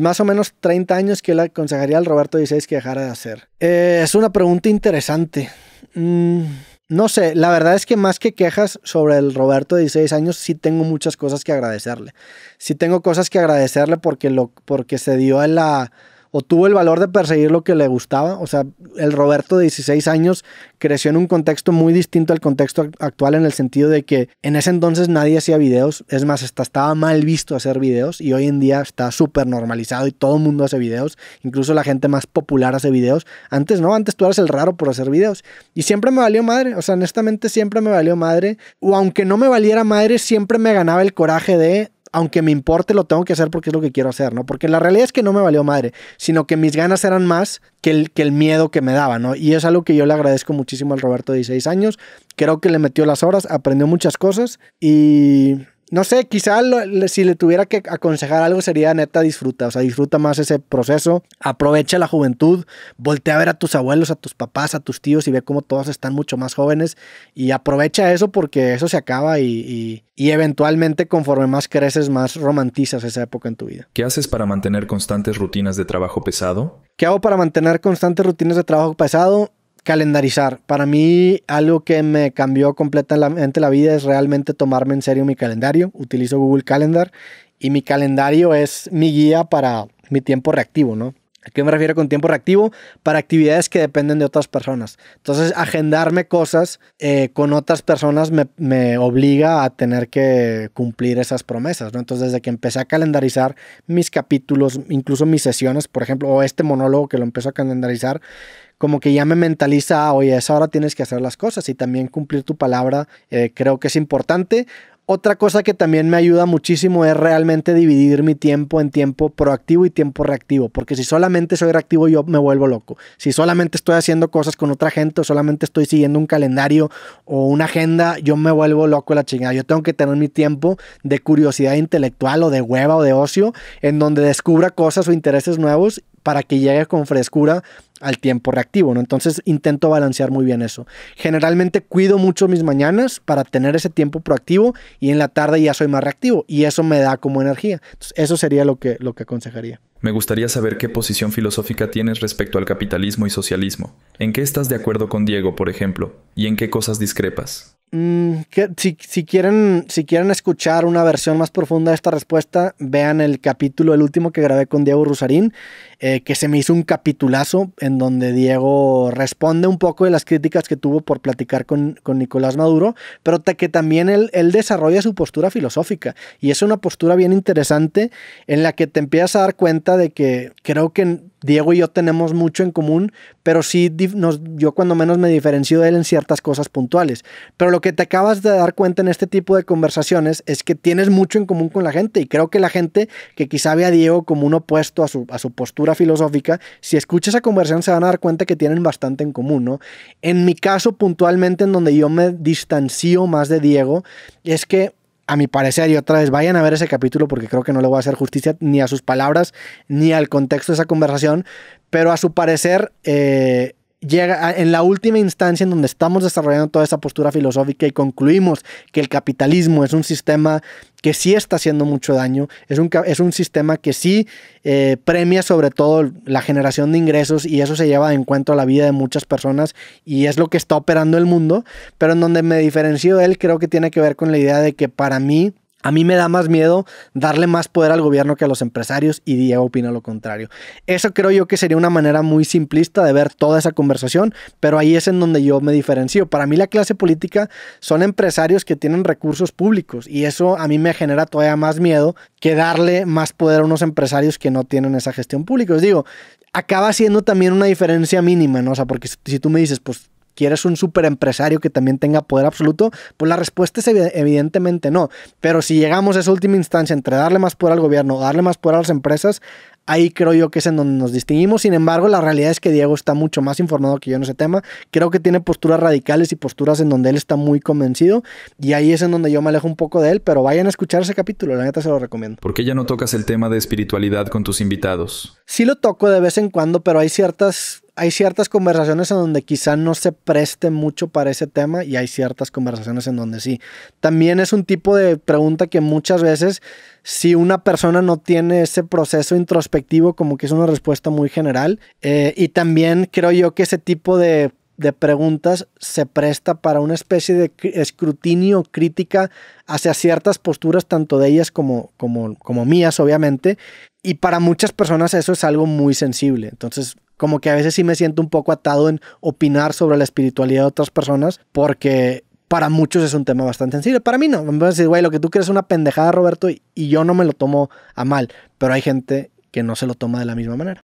Más o menos 30 años que le aconsejaría al Roberto 16 que dejara de hacer. Eh, es una pregunta interesante. Mm, no sé, la verdad es que más que quejas sobre el Roberto 16 años, sí tengo muchas cosas que agradecerle. Sí tengo cosas que agradecerle porque, lo, porque se dio a la o tuvo el valor de perseguir lo que le gustaba. O sea, el Roberto de 16 años creció en un contexto muy distinto al contexto actual en el sentido de que en ese entonces nadie hacía videos. Es más, hasta estaba mal visto hacer videos y hoy en día está súper normalizado y todo el mundo hace videos. Incluso la gente más popular hace videos. Antes no, antes tú eras el raro por hacer videos. Y siempre me valió madre. O sea, honestamente siempre me valió madre. O aunque no me valiera madre, siempre me ganaba el coraje de aunque me importe, lo tengo que hacer porque es lo que quiero hacer, ¿no? Porque la realidad es que no me valió madre, sino que mis ganas eran más que el, que el miedo que me daba, ¿no? Y es algo que yo le agradezco muchísimo al Roberto de 16 años. Creo que le metió las horas, aprendió muchas cosas y no sé, quizá si le tuviera que aconsejar algo sería neta disfruta, o sea, disfruta más ese proceso, aprovecha la juventud, voltea a ver a tus abuelos, a tus papás, a tus tíos y ve cómo todos están mucho más jóvenes y aprovecha eso porque eso se acaba y, y eventualmente conforme más creces, más romantizas esa época en tu vida. ¿Qué haces para mantener constantes rutinas de trabajo pesado? ¿Qué hago para mantener constantes rutinas de trabajo pesado? calendarizar. Para mí, algo que me cambió completamente la vida es realmente tomarme en serio mi calendario. Utilizo Google Calendar y mi calendario es mi guía para mi tiempo reactivo, ¿no? ¿A qué me refiero con tiempo reactivo? Para actividades que dependen de otras personas. Entonces, agendarme cosas eh, con otras personas me, obliga a tener que cumplir esas promesas. ¿no? Entonces, desde que empecé a calendarizar mis capítulos, incluso mis sesiones, por ejemplo, o este monólogo que lo empecé a calendarizar, como que ya me mentaliza, ah, oye, a esa hora tienes que hacer las cosas y también cumplir tu palabra eh, creo que es importante. Otra cosa que también me ayuda muchísimo es realmente dividir mi tiempo en tiempo proactivo y tiempo reactivo, porque si solamente soy reactivo yo me vuelvo loco. Si solamente estoy haciendo cosas con otra gente o solamente estoy siguiendo un calendario o una agenda, yo me vuelvo loco la chingada. Yo tengo que tener mi tiempo de curiosidad intelectual o de hueva o de ocio en donde descubra cosas o intereses nuevos para que llegue con frescura al tiempo reactivo, ¿no? Entonces intento balancear muy bien eso. Generalmente cuido mucho mis mañanas para tener ese tiempo proactivo y en la tarde ya soy más reactivo y eso me da como energía. eso sería lo que, lo que aconsejaría. Me gustaría saber qué posición filosófica tienes respecto al capitalismo y socialismo. ¿En qué estás de acuerdo con Diego, por ejemplo? ¿Y en qué cosas discrepas? Mm, que, si, quieren, si quieren escuchar una versión más profunda de esta respuesta, vean el capítulo, el último que grabé con Diego Rusarín, eh, que se me hizo un capitulazo en donde Diego responde un poco de las críticas que tuvo por platicar con, Nicolás Maduro, pero que también él, él, desarrolla su postura filosófica. Y es una postura bien interesante en la que te empiezas a dar cuenta de que creo que Diego y yo tenemos mucho en común, pero sí nos, yo cuando menos me diferencio de él en ciertas cosas puntuales. Pero lo que te acabas de dar cuenta en este tipo de conversaciones es que tienes mucho en común con la gente y creo que la gente que quizá ve a Diego como un opuesto a su, postura filosófica, si escucha esa conversación se van a dar cuenta que tienen bastante en común, En mi caso puntualmente en donde yo me distancio más de Diego es que a mi parecer, y otra vez, vayan a ver ese capítulo porque creo que no le voy a hacer justicia ni a sus palabras, ni al contexto de esa conversación, pero a su parecer, eh, en la última instancia en donde estamos desarrollando toda esa postura filosófica y concluimos que el capitalismo es un sistema que sí está haciendo mucho daño, es un, es un sistema que sí eh, premia sobre todo la generación de ingresos y eso se lleva de encuentro a la vida de muchas personas y es lo que está operando el mundo, pero en donde me diferencio de él creo que tiene que ver con la idea de que para mí a mí me da más miedo darle más poder al gobierno que a los empresarios y Diego opina lo contrario. Eso creo yo que sería una manera muy simplista de ver toda esa conversación, pero ahí es en donde yo me diferencio. Para mí la clase política son empresarios que tienen recursos públicos y eso a mí me genera todavía más miedo que darle más poder a unos empresarios que no tienen esa gestión pública. Os digo, acaba siendo también una diferencia mínima, ¿no? O sea, porque si tú me dices, pues ¿Quieres un super empresario que también tenga poder absoluto? Pues la respuesta es evidentemente no. Pero si llegamos a esa última instancia entre darle más poder al gobierno, darle más poder a las empresas, ahí creo yo que es en donde nos distinguimos. Sin embargo, la realidad es que Diego está mucho más informado que yo en ese tema. Creo que tiene posturas radicales y posturas en donde él está muy convencido. Y ahí es en donde yo me alejo un poco de él, pero vayan a escuchar ese capítulo, la neta se lo recomiendo. ¿Por qué ya no tocas el tema de espiritualidad con tus invitados? Sí lo toco de vez en cuando, pero hay ciertas hay ciertas conversaciones en donde quizá no se preste mucho para ese tema y hay ciertas conversaciones en donde sí. También es un tipo de pregunta que muchas veces, si una persona no tiene ese proceso introspectivo, como que es una respuesta muy general. Eh, y también creo yo que ese tipo de, preguntas se presta para una especie de escrutinio crítica hacia ciertas posturas, tanto de ellas como, como, como mías, obviamente. Y para muchas personas eso es algo muy sensible. Entonces, como que a veces sí me siento un poco atado en opinar sobre la espiritualidad de otras personas porque para muchos es un tema bastante sencillo. Para mí no. Me a decir, güey, lo que tú crees es una pendejada, Roberto, y yo no me lo tomo a mal. Pero hay gente que no se lo toma de la misma manera.